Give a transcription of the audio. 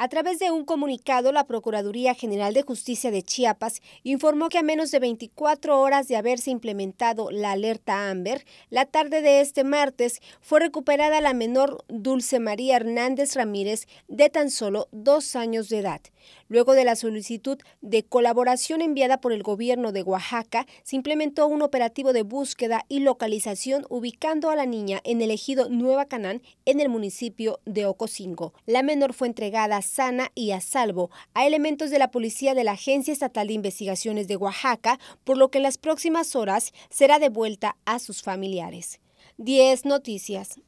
A través de un comunicado, la Procuraduría General de Justicia de Chiapas informó que a menos de 24 horas de haberse implementado la alerta Amber, la tarde de este martes fue recuperada la menor Dulce María Hernández Ramírez de tan solo dos años de edad. Luego de la solicitud de colaboración enviada por el gobierno de Oaxaca, se implementó un operativo de búsqueda y localización ubicando a la niña en el ejido Nueva Canán en el municipio de Ocosingo. La menor fue entregada sana y a salvo a elementos de la policía de la Agencia Estatal de Investigaciones de Oaxaca, por lo que en las próximas horas será devuelta a sus familiares. 10 Noticias.